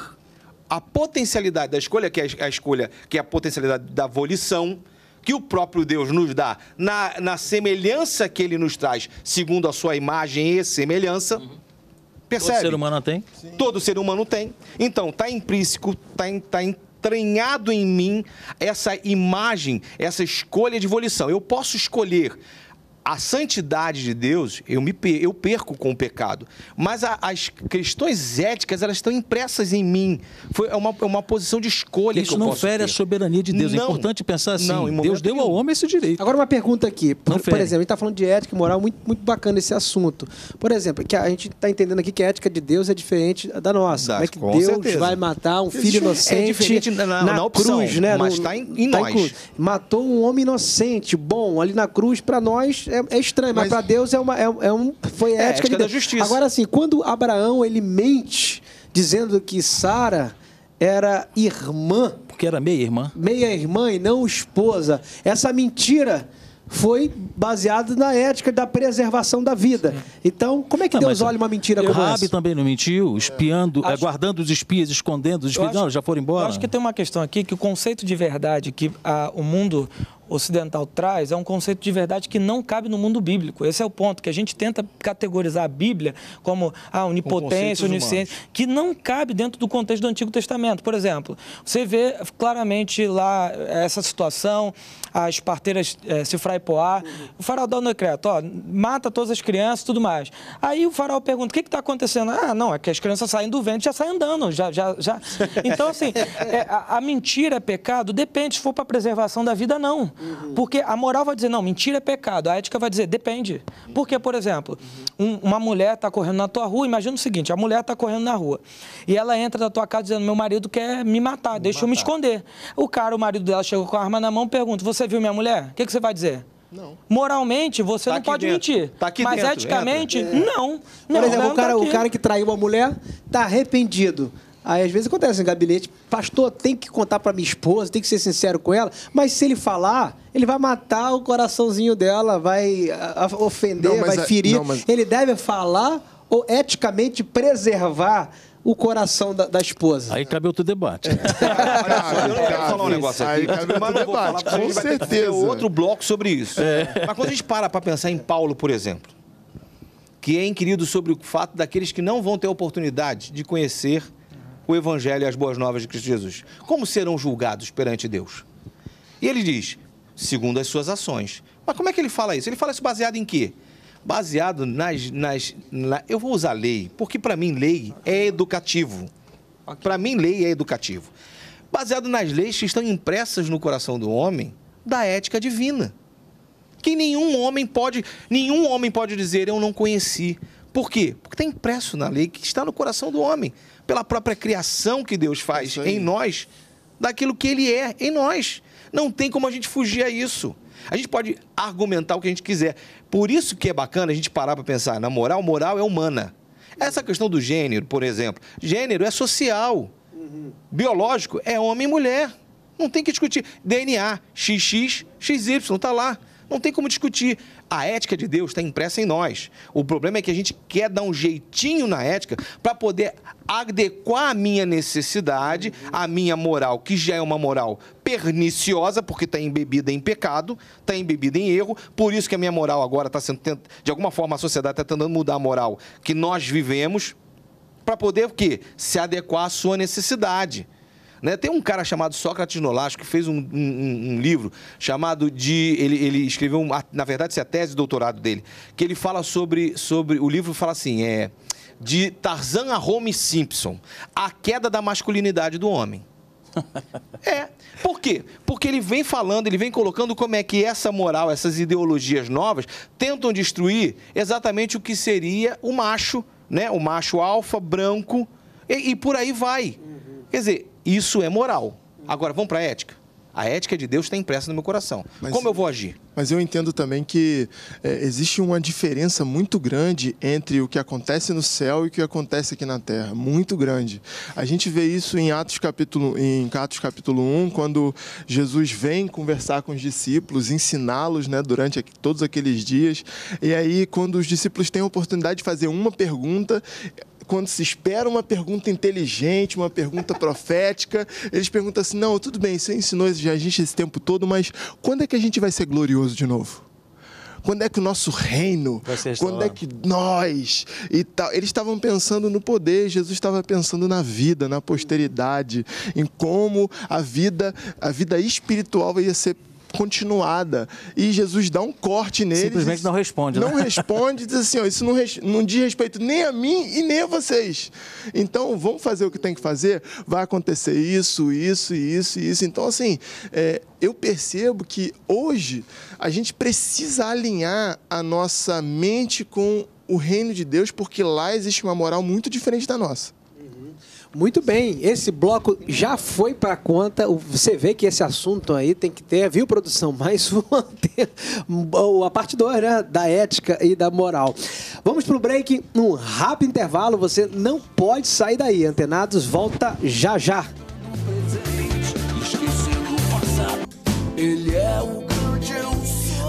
a potencialidade da escolha, que é a escolha, que é a potencialidade da volição, que o próprio Deus nos dá na, na semelhança que ele nos traz, segundo a sua imagem e semelhança. Uhum.
Percebe? Todo ser humano tem?
Sim. Todo ser humano tem. Então, está implícito, está tá entranhado em mim essa imagem, essa escolha de volição. Eu posso escolher a santidade de Deus, eu me eu perco com o pecado, mas a, as questões éticas elas estão impressas em mim. Foi é uma, é uma
posição de escolha. Isso não fere ter. a soberania de Deus. É não, é importante pensar assim. Não, Deus deu ao homem esse direito.
Agora uma pergunta aqui. Por, por exemplo, a gente está falando de ética e moral, muito, muito bacana esse assunto. Por exemplo, que a gente está entendendo aqui que a ética de Deus é diferente da nossa. Como é que com Deus certeza. vai matar um filho inocente é diferente na, na, na opção, cruz, né? Mas está em, em tá nós. Matou um homem inocente, bom, ali na cruz para nós é, é estranho, mas, mas para Deus é uma, é, é um, foi é, ética, ética de da justiça. Agora, assim, quando Abraão ele mente dizendo que Sara era irmã. Porque era meia-irmã. Meia-irmã e não esposa. Essa mentira foi baseada na ética da preservação da vida. Sim. Então, como é que não, Deus
olha uma mentira como Rabi também não mentiu, espiando, é, é, acho... guardando os espias, escondendo os espias. Não, já foram embora. Eu acho que
tem uma questão aqui que o conceito de verdade que ah, o mundo ocidental traz é um conceito de verdade que não cabe no mundo bíblico. Esse é o ponto, que a gente tenta categorizar a Bíblia como a ah, onipotência, onisciência, que não cabe dentro do contexto do Antigo Testamento. Por exemplo, você vê claramente lá eh, essa situação, as parteiras é, Sifra uhum. o faraó dá um decreto, ó, mata todas as crianças tudo mais. Aí o faraó pergunta, o que está acontecendo? Ah, não, é que as crianças saem do ventre e já saem andando. Já, já, já. Então, assim, é, a, a mentira, é pecado, depende se for para a preservação da vida, não. Uhum. Porque a moral vai dizer, não, mentira é pecado. A ética vai dizer, depende. Uhum. Porque, por exemplo, um, uma mulher está correndo na tua rua, imagina o seguinte, a mulher está correndo na rua e ela entra na tua casa dizendo, meu marido quer me matar, me deixa matar. eu me esconder. O cara, o marido dela, chegou com a arma na mão pergunta, você viu minha mulher? O que, que você vai dizer? Não. Moralmente, você tá não pode dentro. mentir. Tá mas dentro, eticamente, é. não. Por não, exemplo, não o, tá cara, tá o cara
que traiu a mulher está arrependido. Aí às vezes acontece em gabinete, pastor, tem que contar para minha esposa, tem que ser sincero com ela, mas se ele falar, ele vai matar o coraçãozinho dela, vai ah, ah, ofender, não, vai a, é, ferir. Não, mas... Ele deve falar ou eticamente preservar o coração da, da, esposa. Aí cabe outro debate. eu
não quero falar um negócio aqui. Aí cabe outro debate, falar, com certeza. outro bloco sobre isso. É. Mas quando a gente para para pensar em Paulo, por exemplo, que é inquirido sobre o fato daqueles que não vão ter oportunidade de conhecer o Evangelho e as boas novas de Cristo Jesus? Como serão julgados perante Deus? E ele diz, segundo as suas ações. Mas como é que ele fala isso? Ele fala isso baseado em quê? Baseado nas. nas na, eu vou usar lei, porque para mim lei é educativo. Para mim, lei é educativo. Baseado nas leis que estão impressas no coração do homem da ética divina. Que nenhum homem pode, nenhum homem pode dizer eu não conheci, por quê? Porque está impresso na lei que está no coração do homem, pela própria criação que Deus é faz em nós, daquilo que ele é em nós. Não tem como a gente fugir a isso. A gente pode argumentar o que a gente quiser. Por isso que é bacana a gente parar para pensar na moral, moral é humana. Essa questão do gênero, por exemplo, gênero é social. Uhum. Biológico é homem e mulher. Não tem que discutir. DNA, XX, XY, está lá. Não tem como discutir. A ética de Deus está impressa em nós. O problema é que a gente quer dar um jeitinho na ética para poder adequar a minha necessidade, a minha moral, que já é uma moral perniciosa, porque está embebida em pecado, está embebida em erro. Por isso que a minha moral agora está sendo. De alguma forma, a sociedade está tentando mudar a moral que nós vivemos para poder o quê? Se adequar à sua necessidade. Né? Tem um cara chamado Sócrates Nolasco que fez um, um, um livro chamado de. Ele, ele escreveu, uma, na verdade, isso é a tese de doutorado dele, que ele fala sobre. sobre o livro fala assim: é de Tarzan a Homer Simpson, a queda da masculinidade do homem. É. Por quê? Porque ele vem falando, ele vem colocando como é que essa moral, essas ideologias novas tentam destruir exatamente o que seria o macho, né? O macho alfa, branco, e, e por aí vai. Uhum. Quer dizer, isso é moral. Agora, vamos para a ética? A ética de Deus está impressa no meu coração. Mas, Como eu vou agir?
Mas eu entendo também que é, existe uma diferença muito grande entre o que acontece no céu e o que acontece aqui na terra. Muito grande. A gente vê isso em Atos capítulo, em Atos capítulo 1, quando Jesus vem conversar com os discípulos, ensiná-los né, durante todos aqueles dias. E aí, quando os discípulos têm a oportunidade de fazer uma pergunta, quando se espera uma pergunta inteligente, uma pergunta profética, eles perguntam assim: não, tudo bem, você ensinou a gente esse tempo todo, mas quando é que a gente vai ser glorioso de novo? Quando é que o nosso reino? Quando é que nós e tal? Eles estavam pensando no poder, Jesus estava pensando na vida, na posteridade, em como a vida, a vida espiritual ia ser continuada. E Jesus dá um corte nele. Simplesmente não responde. Né? Não responde, diz assim: ó, isso não, não diz respeito nem a mim e nem a vocês. Então, vamos fazer o que tem que fazer? Vai acontecer isso, isso, isso, isso. Então, assim, é, eu percebo que hoje a gente precisa alinhar a nossa mente com o reino de Deus, porque lá existe uma moral muito diferente da nossa. Muito bem, esse bloco já
foi para conta. Você vê que esse assunto aí tem que ter, viu, produção? Mais uma, a parte 2, né? Da ética e da moral. Vamos para o break, um rápido intervalo. Você não pode sair daí, antenados. Volta já já.
Ele é o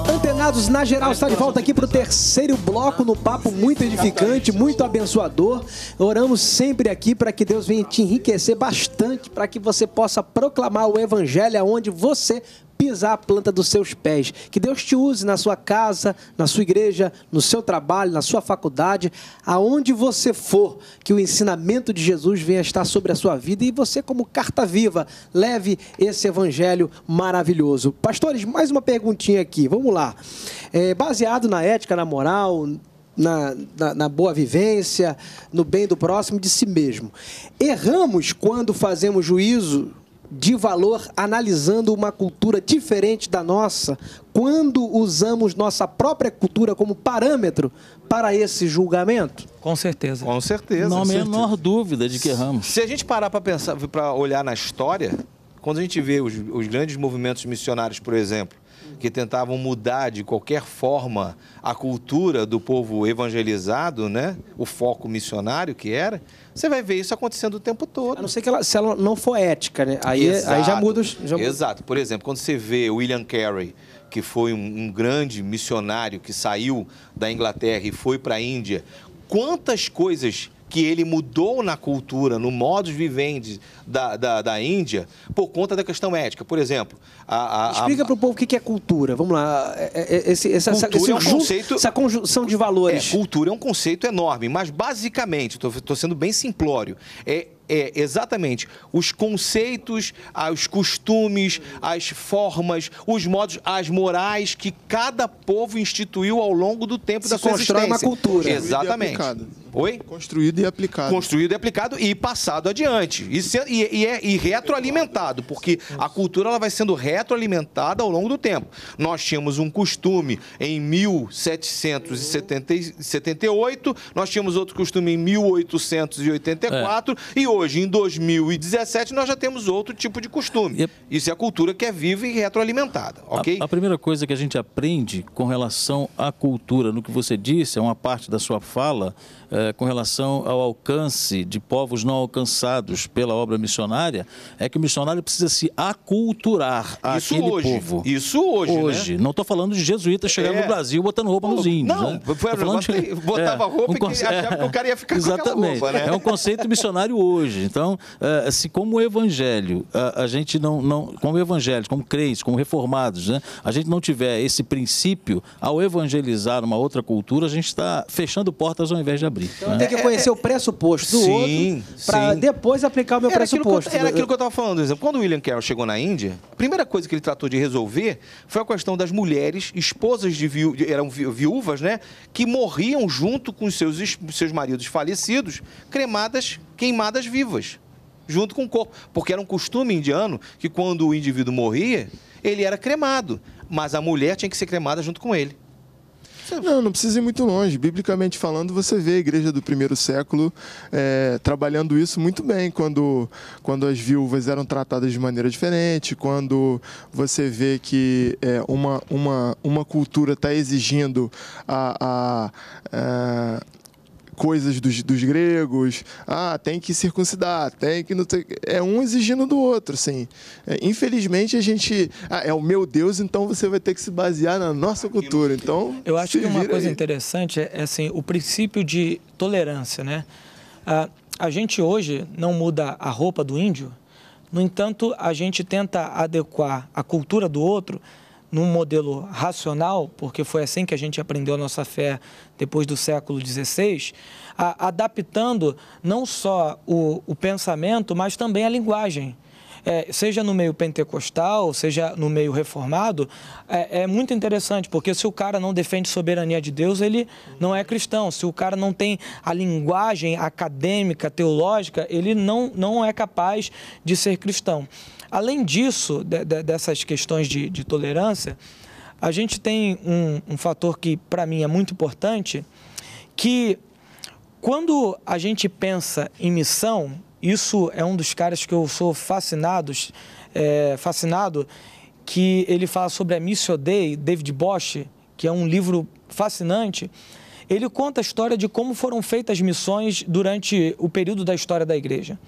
Antenados na geral está de volta aqui para o terceiro bloco no papo muito edificante, muito abençoador. Oramos sempre aqui para que Deus venha te enriquecer bastante, para que você possa proclamar o evangelho aonde você pisar a planta dos seus pés. Que Deus te use na sua casa, na sua igreja, no seu trabalho, na sua faculdade, aonde você for, que o ensinamento de Jesus venha estar sobre a sua vida e você, como carta viva, leve esse evangelho maravilhoso. Pastores, mais uma perguntinha aqui, vamos lá. É, baseado na ética, na moral, na, na, na, boa vivência, no bem do próximo, de si mesmo. Erramos quando fazemos juízo de valor analisando uma cultura diferente da nossa quando usamos nossa própria cultura como parâmetro para esse julgamento? Com
certeza.
Com certeza. Não há a menor dúvida de que erramos. Se a gente parar para pensar, para olhar na história, quando a gente vê os, os grandes movimentos missionários, por exemplo, tentavam mudar de qualquer forma a cultura do povo evangelizado, né? o foco missionário que era, você vai ver isso acontecendo o tempo todo. A não ser que
ela, se ela não for
ética,
né? aí, aí já muda.
Os, já muda. Exato. Por exemplo, quando você vê William Carey, que foi um, um grande missionário que saiu da Inglaterra e foi para a Índia, quantas coisas que ele mudou na cultura, no de vivente da, da, da Índia, por conta da questão ética. Por exemplo, a, a, Explica
para o povo o que é cultura. Vamos lá.
É,
é, é, esse, essa, cultura esse é um
conceito... essa conjunção de valores. É, cultura é um conceito enorme, mas basicamente, estou sendo bem simplório, é é exatamente os conceitos, os costumes, as formas, os modos, as morais que cada povo instituiu ao longo do tempo Se da sua existência. existência. uma cultura. Exatamente. Oi? Construído e aplicado. Construído e aplicado e passado adiante. E, e, e, é, e retroalimentado, porque a cultura ela vai sendo retroalimentada ao longo do tempo. Nós tínhamos um costume em 1778, nós tínhamos outro costume em 1884 é. e hoje, em 2017, nós já temos outro tipo de costume. A... Isso é a cultura que é viva e retroalimentada,
ok? A, a primeira coisa que a gente aprende com relação à cultura, no que você disse, é uma parte da sua fala, eh, com relação ao alcance de povos não alcançados pela obra missionária é que o missionário precisa se aculturar a àquele povo. Isso hoje. Né? Hoje. Né? Não estou falando de jesuítas chegando é. no Brasil botando roupa nos índios. Não, né? falando de, botava é, roupa um conce... e achava que o cara ia ficar Exatamente. com roupa. Né? É um conceito missionário hoje. Então, eh, se como evangelho, a, a gente não, não. Como evangelhos, como crentes, como reformados, né? a gente não tiver esse princípio, ao evangelizar uma outra cultura, a gente está fechando portas ao invés de abrir dele. Então né? tem que é, é, conhecer é, o
pressuposto do sim, outro para depois aplicar o meu era pressuposto. Aquilo eu, era aquilo que eu estava falando,
exemplo. Quando o William Carroll chegou na Índia, a primeira coisa que ele tratou de resolver foi a questão das mulheres, esposas de viú, eram viúvas, né? Que morriam junto com seus, seus maridos falecidos, cremadas, queimadas vivas junto com o corpo. Porque era um costume indiano que quando o indivíduo morria, ele era cremado, mas a mulher tinha que ser cremada junto com ele.
Não, não precisa ir muito longe. Biblicamente falando, você vê a igreja do primeiro século é, trabalhando isso muito bem, quando, quando as viúvas eram tratadas de maneira diferente, quando você vê que é, uma, uma, uma cultura está exigindo a, a, a é, coisas dos, dos gregos, ah, tem que circuncidar, tem que. É um exigindo do outro, assim. É, infelizmente a gente. Ah, é o meu Deus, então você vai ter que se basear na nossa cultura. Então.
Eu acho que uma coisa aí. interessante é, é, assim, o princípio de tolerância, né? Ah, a gente hoje não muda a roupa do índio, no entanto, a gente tenta adequar a cultura do outro num modelo racional, porque foi assim que a gente aprendeu a nossa fé depois do século XVI, a, adaptando não só o, o, pensamento, mas também a linguagem. É, seja no meio pentecostal, seja no meio reformado, é, é, muito interessante, porque se o cara não defende soberania de Deus, ele não é cristão. Se o cara não tem a linguagem acadêmica, teológica, ele não, não é capaz de ser cristão. Além disso, de, de, dessas questões de, de, tolerância, a gente tem um, um fator que, para mim, é muito importante, que quando a gente pensa em missão, isso é um dos caras que eu sou fascinados, é, fascinado, que ele fala sobre a Missio Dei, David Bosch, que é um livro fascinante. Ele conta a história de como foram feitas missões durante o período da história da igreja.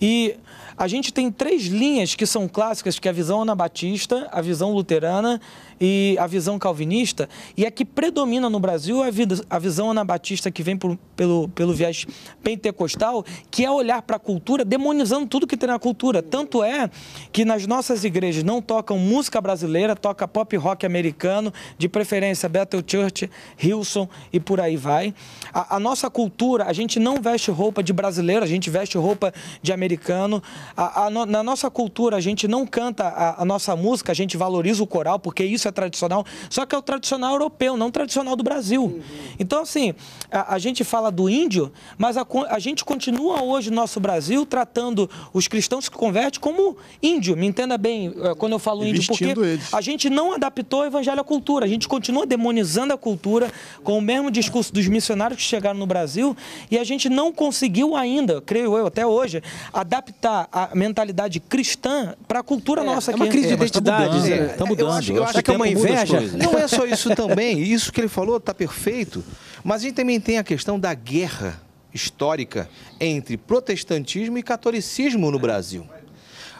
E a gente tem três linhas que são clássicas, que é a visão anabatista, a visão luterana e a visão calvinista, e a que predomina no Brasil é a, vida, a visão anabatista que vem por, pelo, pelo viés pentecostal, que é olhar para a cultura demonizando tudo que tem na cultura. Tanto é que nas nossas igrejas não tocam música brasileira, toca pop rock americano, de preferência Battle Church, Hilson e por aí vai. A, a nossa cultura, a gente não veste roupa de brasileiro, a gente veste roupa de americano. A, a na nossa cultura, a gente não canta a nossa música, a gente valoriza o coral, porque isso é é tradicional, só que é o tradicional europeu, não o tradicional do Brasil. Uhum. Então, assim, a, a, gente fala do índio, mas a, a gente continua hoje no nosso Brasil tratando os cristãos que convertem como índio, me entenda bem eh, quando eu falo índio, porque eles. a gente não adaptou o evangelho à cultura, a gente continua demonizando a cultura com o mesmo discurso dos missionários que chegaram no Brasil e a gente não conseguiu ainda, creio eu, até hoje, adaptar a mentalidade cristã para a cultura é, nossa aqui. É uma crise de é, identidade. Está mudando. É, né? tá mudando. Eu acho, eu acho que é uma inveja. Não é
só isso também.
Isso que ele falou está perfeito. Mas a gente também tem a questão da guerra histórica entre protestantismo e catolicismo no Brasil.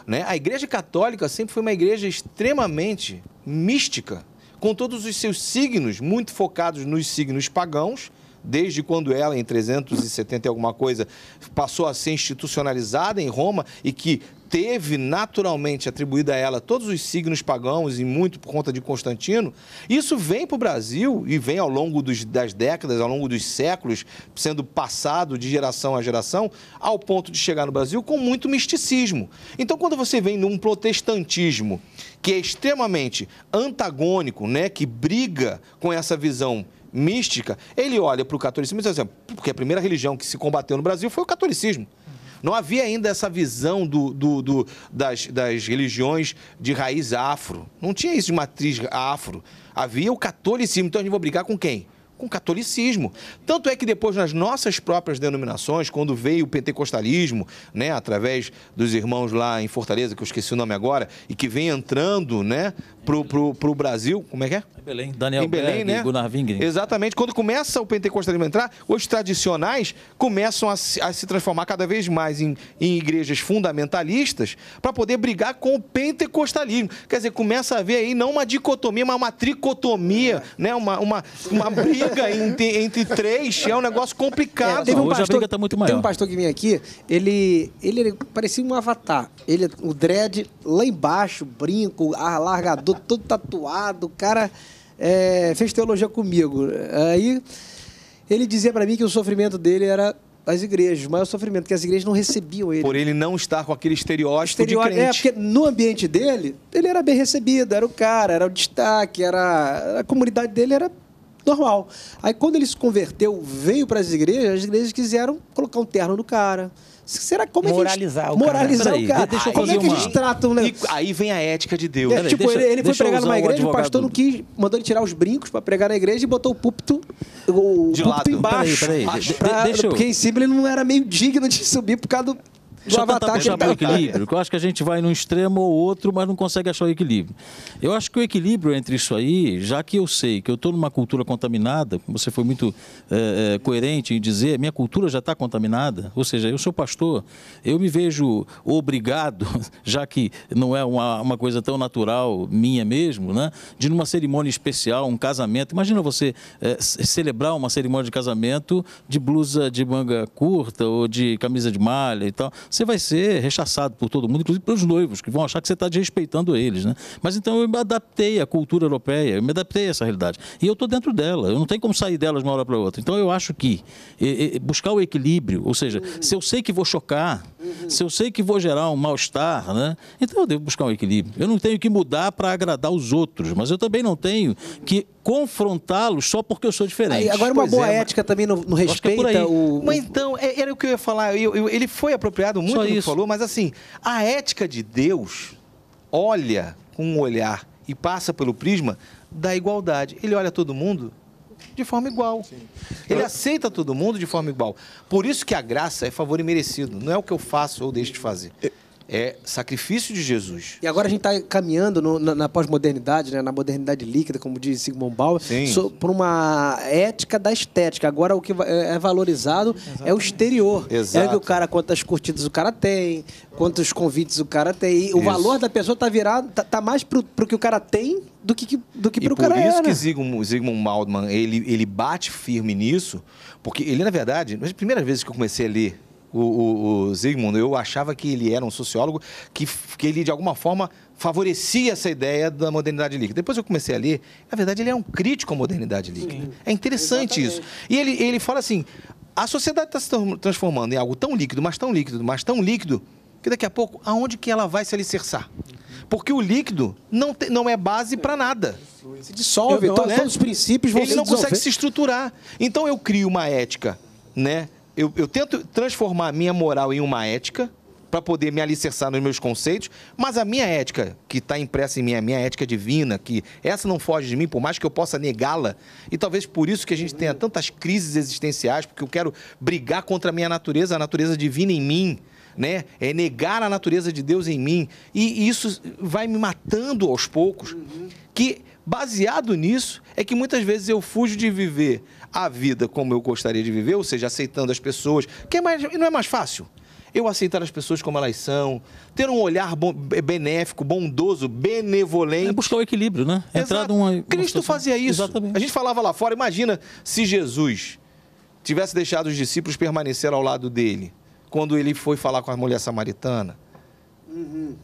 Né? A Igreja Católica sempre foi uma igreja extremamente mística, com todos os seus signos muito focados nos signos pagãos, desde quando ela, em 370 e alguma coisa, passou a ser institucionalizada em Roma e que teve naturalmente atribuído a ela todos os signos pagãos e muito por conta de Constantino, isso vem para o Brasil e vem ao longo dos, das décadas, ao longo dos séculos, sendo passado de geração a geração, ao ponto de chegar no Brasil com muito misticismo. Então, quando você vem num protestantismo que é extremamente antagônico, né, que briga com essa visão mística, ele olha para o catolicismo e diz assim, porque a primeira religião que se combateu no Brasil foi o catolicismo. Não havia ainda essa visão do, do, do das, das religiões de raiz afro. Não tinha isso de matriz afro. Havia o catolicismo. Então a gente vai brigar com quem? com o catolicismo. Tanto é que depois, nas nossas próprias denominações, quando veio o pentecostalismo, né, através dos irmãos lá em Fortaleza, que eu esqueci o nome agora, e que vem entrando né, pro, pro, pro Brasil. Como é que é? Em
Belém. Daniel em Belém, Berg, né? Gunnar
Wingren. Exatamente. Quando começa o pentecostalismo a entrar, os tradicionais começam a se, a se transformar cada vez mais em, em igrejas fundamentalistas para poder brigar com o pentecostalismo. Quer dizer, começa a haver aí não uma dicotomia, mas uma tricotomia,
é. né? Uma, uma, uma briga entre, entre três. É um negócio complicado. É, teve um Hoje pastor, a briga tá muito maior. Tem um pastor que vem aqui, ele, ele, ele parecia um avatar. Ele, o dread lá embaixo, brinco, largador todo tatuado, o cara é, fez teologia comigo. Aí ele dizia para mim que o sofrimento dele era as igrejas, o maior sofrimento, que as igrejas não recebiam ele. Por
ele não estar com aquele estereótipo, estereótipo de é, crente.
É, porque no ambiente dele, ele era bem recebido, era o cara, era o destaque, era a comunidade dele era normal. Aí quando ele se converteu, veio para as igrejas, as igrejas quiseram colocar um terno no cara, Será como moralizar é que gente, o cara. Né? Moralizar o cara. Deixa eu como é que uma... a gente
trata um negócio? E aí vem a ética de Deus. É, né? tipo, deixa, ele, ele foi pregar numa igreja, o, pastor
não quis, mandou ele tirar os brincos para pregar na igreja e botou o púlpito, o de púlpito lado. embaixo. Peraí, peraí. Pra, de, deixa eu... Porque em cima ele não era meio digno de subir por causa do Deixa eu tentar puxar tá... meu equilíbrio,
eu acho que a gente vai num extremo ou outro, mas não consegue achar o equilíbrio. Eu acho que o equilíbrio entre isso aí, já que eu sei que eu estou numa cultura contaminada, você foi muito é, é, coerente em dizer, minha cultura já está contaminada, ou seja, eu sou pastor, eu me vejo obrigado, já que não é uma, uma coisa tão natural minha mesmo, né, de numa cerimônia especial, um casamento, imagina você é, celebrar uma cerimônia de casamento de blusa de manga curta ou de camisa de malha e tal você vai ser rechaçado por todo mundo, inclusive pelos noivos, que vão achar que você está desrespeitando eles. Né? Mas então eu me adaptei à cultura europeia, eu me adaptei a essa realidade. E eu estou dentro dela, eu não tenho como sair dela de uma hora para outra. Então eu acho que e, e, buscar o equilíbrio, ou seja, uhum. se eu sei que vou chocar, uhum. se eu sei que vou gerar um mal-estar, né? então eu devo buscar um equilíbrio. Eu não tenho que mudar para agradar os outros, mas eu também não tenho que confrontá-los só porque eu sou diferente. Aí, agora, uma pois boa é,
ética também no, no é respeito é o... Mas
então, é, era o que eu ia falar. Eu, eu, ele foi apropriado muito do que falou, mas assim, a ética de Deus olha com um olhar e passa pelo prisma da igualdade. Ele olha todo mundo de forma igual. Sim. Ele eu... aceita todo mundo de forma igual. Por isso que a graça é favor imerecido. Não é o que eu faço ou deixo de fazer. Eu é sacrifício de Jesus.
E agora a gente está caminhando no, na, na pós-modernidade, né, na modernidade líquida, como diz Sigmund Bauer, so, por uma ética da estética. Agora o que é, é valorizado Exatamente. é o exterior. É Exato. É o cara, quantas curtidas o cara tem, quantos convites o cara tem. E o valor da pessoa está virado, está tá mais para o que o cara tem do que, do que pro e cara por isso que
Sigmund Zygmunt Baldman, ele, ele bate firme nisso, porque ele, na verdade, as é primeiras vezes que eu comecei a ler o, o, o Zygmunt, eu achava que ele era um sociólogo que, que ele, de alguma forma, favorecia essa ideia da modernidade líquida. Depois eu comecei a ler, na verdade, ele é um crítico à modernidade líquida. Sim, é interessante exatamente. isso. E ele, ele fala assim: a sociedade está se transformando em algo tão líquido, mas tão líquido, mas tão líquido, que daqui a pouco, aonde que ela vai se alicerçar? Porque o líquido não, te, não é base para nada. Se dissolve, então, então é, né? todos os princípios vão Ele não consegue se estruturar. Então eu crio uma ética, né? eu, eu tento transformar a minha moral em uma ética para poder me alicerçar nos meus conceitos, mas a minha ética que está impressa em mim, a minha ética divina, que essa não foge de mim, por mais que eu possa negá-la, e talvez por isso que a gente tenha tantas crises existenciais, porque eu quero brigar contra a minha natureza, a natureza divina em mim, né? É negar a natureza de Deus em mim. E isso vai me matando aos poucos. Que, baseado nisso, é que muitas vezes eu fujo de viver a vida como eu gostaria de viver, ou seja, aceitando as pessoas, que é mais, não é mais fácil. Eu aceitar as pessoas como elas são, ter um olhar bom, benéfico, bondoso, benevolente. É buscar o equilíbrio, né? Entrar numa, Cristo fazia isso. Exatamente. A gente falava lá fora, imagina se Jesus tivesse deixado os discípulos permanecer ao lado dele quando ele foi falar com a mulher samaritana.
Uhum.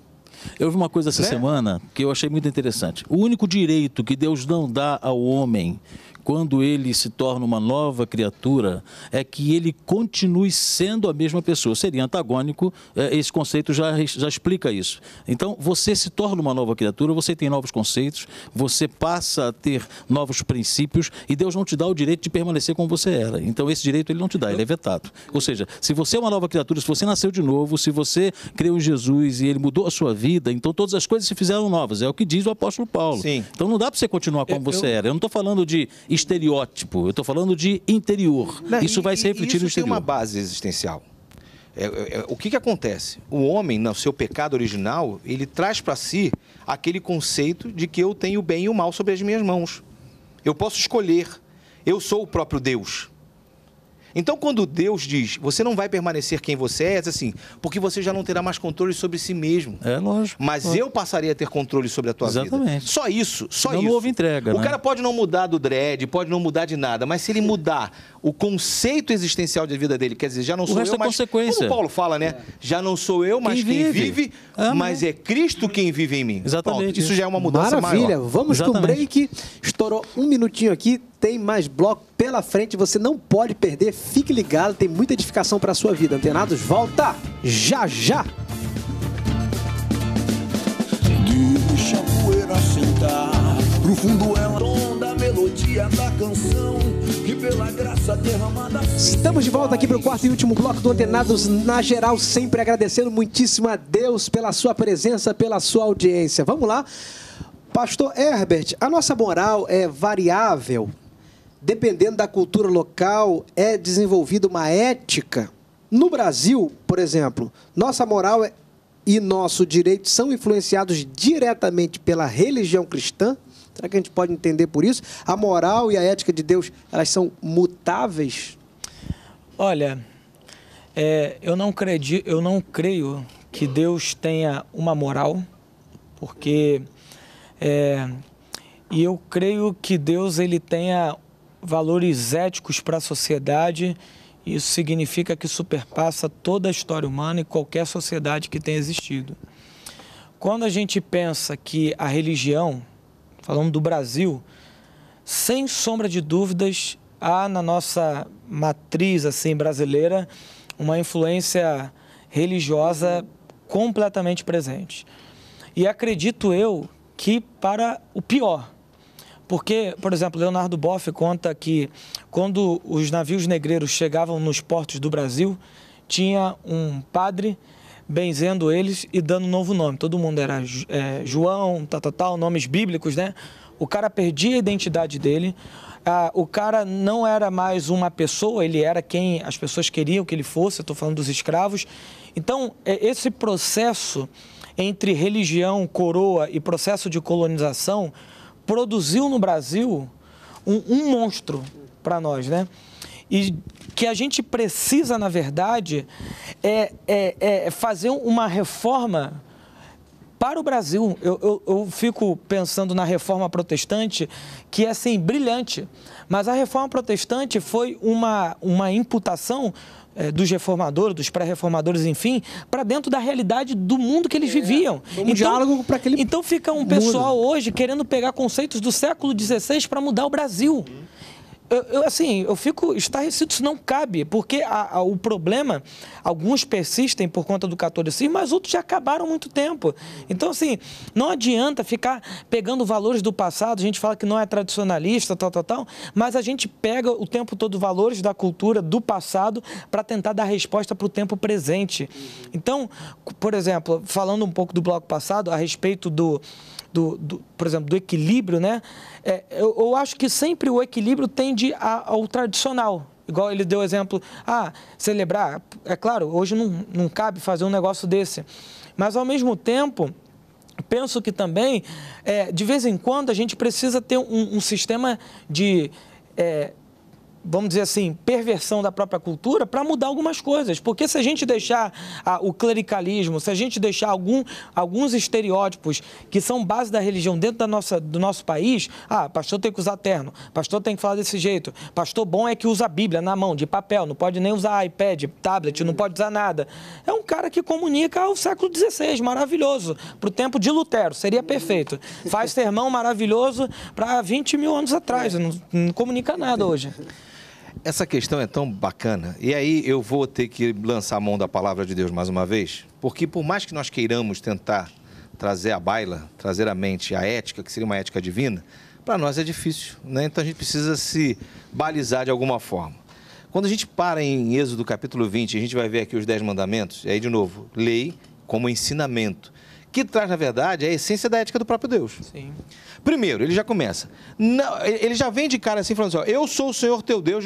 Eu vi uma coisa essa né? semana que eu achei muito interessante. O único direito que Deus não dá ao homem quando ele se torna uma nova criatura, é que ele continue sendo a mesma pessoa. Seria antagônico, é, esse conceito já, já explica isso. Então, você se torna uma nova criatura, você tem novos conceitos, você passa a ter novos princípios e Deus não te dá o direito de permanecer como você era. Então, esse direito ele não te dá, ele é vetado. Ou seja, se você é uma nova criatura, se você nasceu de novo, se você creu em Jesus e ele mudou a sua vida, então todas as coisas se fizeram novas. É o que diz o apóstolo Paulo. Sim. Então, não dá para você continuar como eu, você eu... era. Eu não estou falando de estereótipo. Eu estou falando de interior. Não, isso e, vai se refletir no exterior. Isso tem uma base
existencial. É, é, é, o que, que acontece? O homem, no seu pecado original, ele traz para si aquele conceito de que eu tenho o bem e o mal sobre as minhas mãos. Eu posso escolher. Eu sou o próprio Deus. Então, quando Deus diz, você não vai permanecer quem você é, é assim, porque você já não terá mais controle sobre si mesmo. É lógico. Mas lógico. eu passarei a ter controle sobre a tua Exatamente. vida. Exatamente. Só isso, só isso. Não houve entrega. O né? cara pode não mudar do dread, pode não mudar de nada, mas se ele mudar o conceito existencial de vida dele. Quer dizer, já não o sou eu, é mas consequência. como Paulo fala, né? É. Já não sou eu, mas quem, quem vive, mas é Cristo quem vive em mim. Exatamente. Pronto, isso já é uma mudança Maravilha. Maior. Vamos para o break.
Estourou um minutinho aqui. Tem mais bloco pela frente. Você não pode perder. Fique ligado. Tem muita edificação para a sua vida. Antenados, volta já, já. Deixa a poeira sentar. fundo ela. É onda a melodia da canção é Estamos de volta aqui para o quarto e último bloco do Antenados na geral, sempre agradecendo muitíssimo a Deus pela sua presença, pela sua audiência. Vamos lá. Pastor Herbert, a nossa moral é variável. Dependendo da cultura local, é desenvolvida uma ética. No Brasil, por exemplo, nossa moral e nosso direito são influenciados diretamente pela religião cristã? Será que a gente pode entender por isso? A moral e a ética de Deus, elas são mutáveis?
Olha, é, eu, não credi, eu não creio que Deus tenha uma moral, porque é, e eu creio que Deus ele tenha valores éticos para a sociedade. Isso significa que superpassa toda a história humana e qualquer sociedade que tenha existido. Quando a gente pensa que a religião falando do Brasil, sem sombra de dúvidas, há na nossa matriz assim brasileira uma influência religiosa completamente presente. E acredito eu que para o pior. Porque, por exemplo, Leonardo Boff conta que quando os navios negreiros chegavam nos portos do Brasil, tinha um padre benzendo eles e dando novo nome. Todo mundo era é, João, tal, tal, tal, nomes bíblicos, né? O cara perdia a identidade dele. Ah, o cara não era mais uma pessoa, ele era quem as pessoas queriam que ele fosse. Estou falando dos escravos. Então, é, esse processo entre religião, coroa e processo de colonização produziu no Brasil um, um monstro para nós, né? e que a gente precisa, na verdade, é, é, é fazer uma reforma para o Brasil. Eu, eu, eu, fico pensando na reforma protestante, que é assim, brilhante. Mas a reforma protestante foi uma, uma imputação é, dos reformadores, dos pré-reformadores, enfim, para dentro da realidade do mundo que eles é, viviam. Um então, diálogo para aquele. Então fica um pessoal mundo. hoje querendo pegar conceitos do século XVI para mudar o Brasil. Uhum eu, assim, eu fico estarrecido, isso não cabe, porque a, a, o problema, alguns persistem por conta do catolicismo, mas outros já acabaram há muito tempo. Então, assim, não adianta ficar pegando valores do passado, a gente fala que não é tradicionalista, tal, tal, tal, mas a gente pega o tempo todo valores da cultura do passado para tentar dar resposta para o tempo presente. Então, por exemplo, falando um pouco do bloco passado, a respeito do do, do por exemplo, do equilíbrio, né? É, eu, eu, acho que sempre o equilíbrio tende a, ao tradicional. Igual ele deu o exemplo, ah, celebrar, é claro, hoje não, não cabe fazer um negócio desse. Mas ao mesmo tempo, penso que também, é, de vez em quando, a gente precisa ter um, um sistema de. É, vamos dizer assim, perversão da própria cultura para mudar algumas coisas. Porque se a gente deixar o clericalismo, se a gente deixar algum, alguns estereótipos que são base da religião dentro da nossa, do nosso país, ah, pastor tem que usar terno, pastor tem que falar desse jeito, pastor bom é que usa a Bíblia na mão, de papel, não pode nem usar iPad, tablet, não pode usar nada. É um cara que comunica ao século XVI, maravilhoso, para o tempo de Lutero, seria perfeito. Faz sermão maravilhoso para 20 mil anos atrás, é. não, não comunica nada hoje.
Essa questão é tão bacana. E aí eu vou ter que lançar a mão da palavra de Deus mais uma vez, porque por mais que nós queiramos tentar trazer a baila, trazer à mente a ética, que seria uma ética divina, para nós é difícil, né? Então a gente precisa se balizar de alguma forma. Quando a gente para em Êxodo capítulo 20, a gente vai ver aqui os dez mandamentos, e aí de novo, lei como ensinamento que traz, na verdade, é a essência da ética do próprio Deus. Sim. Primeiro, ele já começa. Não, ele já vem de cara assim, falando assim: ó, Eu sou o Senhor teu Deus,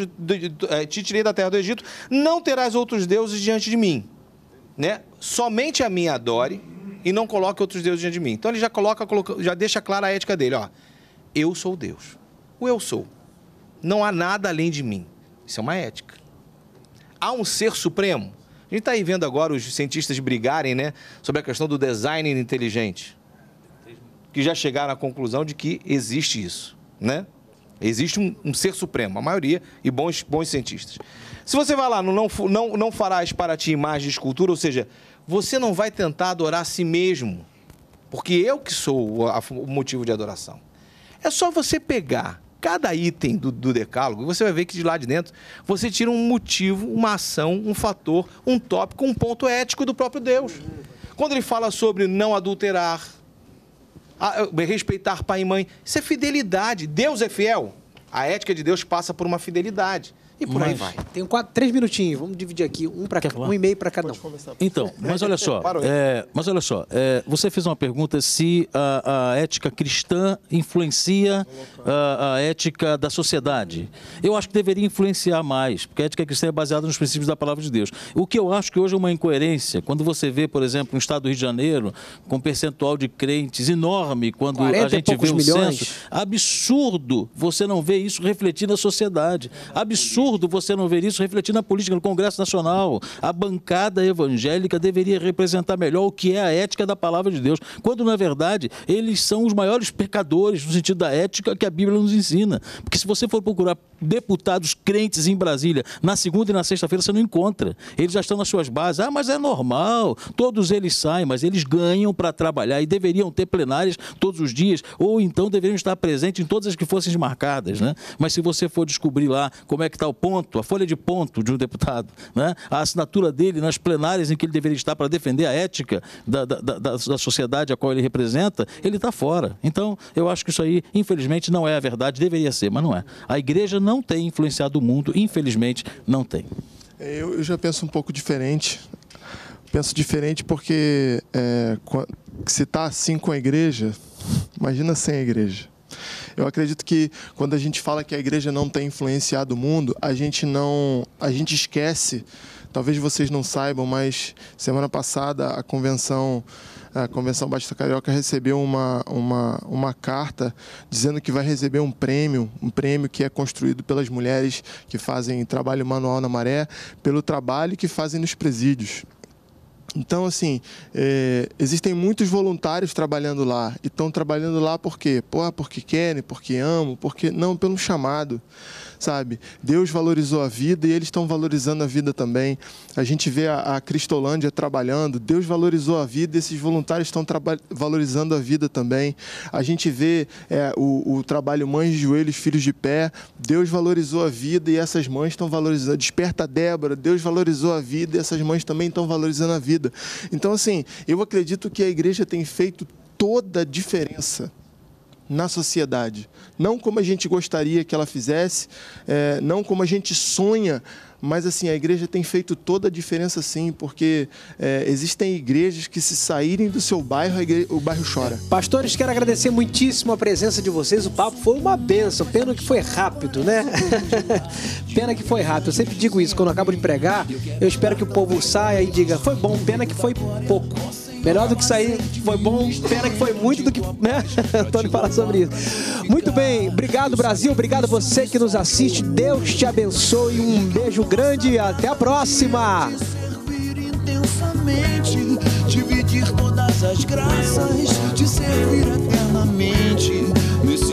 eh, te tirei da terra do Egito, não terás outros deuses diante de mim. Né? Somente a mim adore e não coloque outros deuses diante de mim. Então ele já coloca, já deixa clara a ética dele: ó, Eu sou Deus. O eu sou. Não há nada além de mim. Isso é uma ética. Há um ser supremo? A gente está aí vendo agora os cientistas brigarem né, sobre a questão do design inteligente, que já chegaram à conclusão de que existe isso. Né? Existe um, um ser supremo, a maioria, e bons, bons cientistas. Se você vai lá no não, não, não farás para ti imagem de escultura, ou seja, você não vai tentar adorar a si mesmo, porque eu que sou o, a, o motivo de adoração. É só você pegar cada item do, do, decálogo, você vai ver que de lá de dentro você tira um motivo, uma ação, um fator, um tópico, um ponto ético do próprio Deus. Quando ele fala sobre não adulterar, respeitar pai e mãe, isso é fidelidade. Deus é fiel.
A ética de Deus passa por uma fidelidade. E por mas... aí vai. Tem quatro, três minutinhos, vamos dividir aqui, um para um e meio para cada um. Então, mas olha só,
é, mas olha só, é, você fez uma pergunta se a, a ética cristã influencia a, a, ética da sociedade. Eu acho que deveria influenciar mais, porque a ética cristã é baseada nos princípios da palavra de Deus. O que eu acho que hoje é uma incoerência, quando você vê, por exemplo, no estado do Rio de Janeiro com um percentual de crentes enorme quando a gente vê o milhões. censo, absurdo você não ver isso refletir na sociedade. Absurdo absurdo você não ver isso refletido na política, no Congresso Nacional. A bancada evangélica deveria representar melhor o que é a ética da palavra de Deus, quando, na verdade, eles são os maiores pecadores, no sentido da ética, que a Bíblia nos ensina. Porque se você for procurar deputados crentes em Brasília, na segunda e na sexta-feira, você não encontra. Eles já estão nas suas bases. Ah, mas é normal, todos eles saem, mas eles ganham para trabalhar e deveriam ter plenárias todos os dias, ou então deveriam estar presentes em todas as que fossem marcadas. Né? Mas se você for descobrir lá como é que está o ponto, a folha de ponto de um deputado, né? a assinatura dele nas plenárias em que ele deveria estar para defender a ética da, da, da, da sociedade a qual ele representa, ele está fora. Então, eu acho que isso aí, infelizmente, não é a verdade, deveria ser, mas não é. A igreja não tem influenciado o mundo, infelizmente, não tem.
É, eu, eu já penso um pouco diferente. Penso diferente porque é, se está assim com a igreja, imagina sem a igreja. Eu acredito que quando a gente fala que a igreja não tem influenciado o mundo, a gente não, a gente esquece. Talvez vocês não saibam, mas semana passada a convenção a Convenção Batista Carioca recebeu uma, uma, uma carta dizendo que vai receber um prêmio, um prêmio que é construído pelas mulheres que fazem trabalho manual na maré, pelo trabalho que fazem nos presídios. Então, assim, é, existem muitos voluntários trabalhando lá. E estão trabalhando lá por quê? porque querem, porque amam, porque. Não, pelo chamado sabe? Deus valorizou a vida e eles estão valorizando a vida também. A gente vê a, a Cristolândia trabalhando, Deus valorizou a vida e esses voluntários estão valorizando a vida também. A gente vê é, o, o, trabalho Mães de Joelhos, Filhos de Pé, Deus valorizou a vida e essas mães estão valorizando. Desperta Débora, Deus valorizou a vida e essas mães também estão valorizando a vida. Então, assim, eu acredito que a igreja tem feito toda a diferença na sociedade. Não como a gente gostaria que ela fizesse, é, não como a gente sonha, mas assim, a igreja tem feito toda a diferença sim, porque é, existem igrejas que se saírem do seu bairro, igreja, o bairro chora. Pastores, quero agradecer muitíssimo a presença de vocês, o papo foi uma benção, pena que foi
rápido, né? pena que foi rápido, eu sempre digo isso, quando eu acabo de pregar, eu espero que o povo saia e diga, foi bom, pena que foi pouco. Melhor do que sair foi bom, pena que foi muito do que, né? Antônio fala sobre isso. Muito bem, obrigado Brasil, obrigado você que nos assiste. Deus te abençoe, um beijo grande e até a próxima. Dividir todas as graças, te servir eternamente.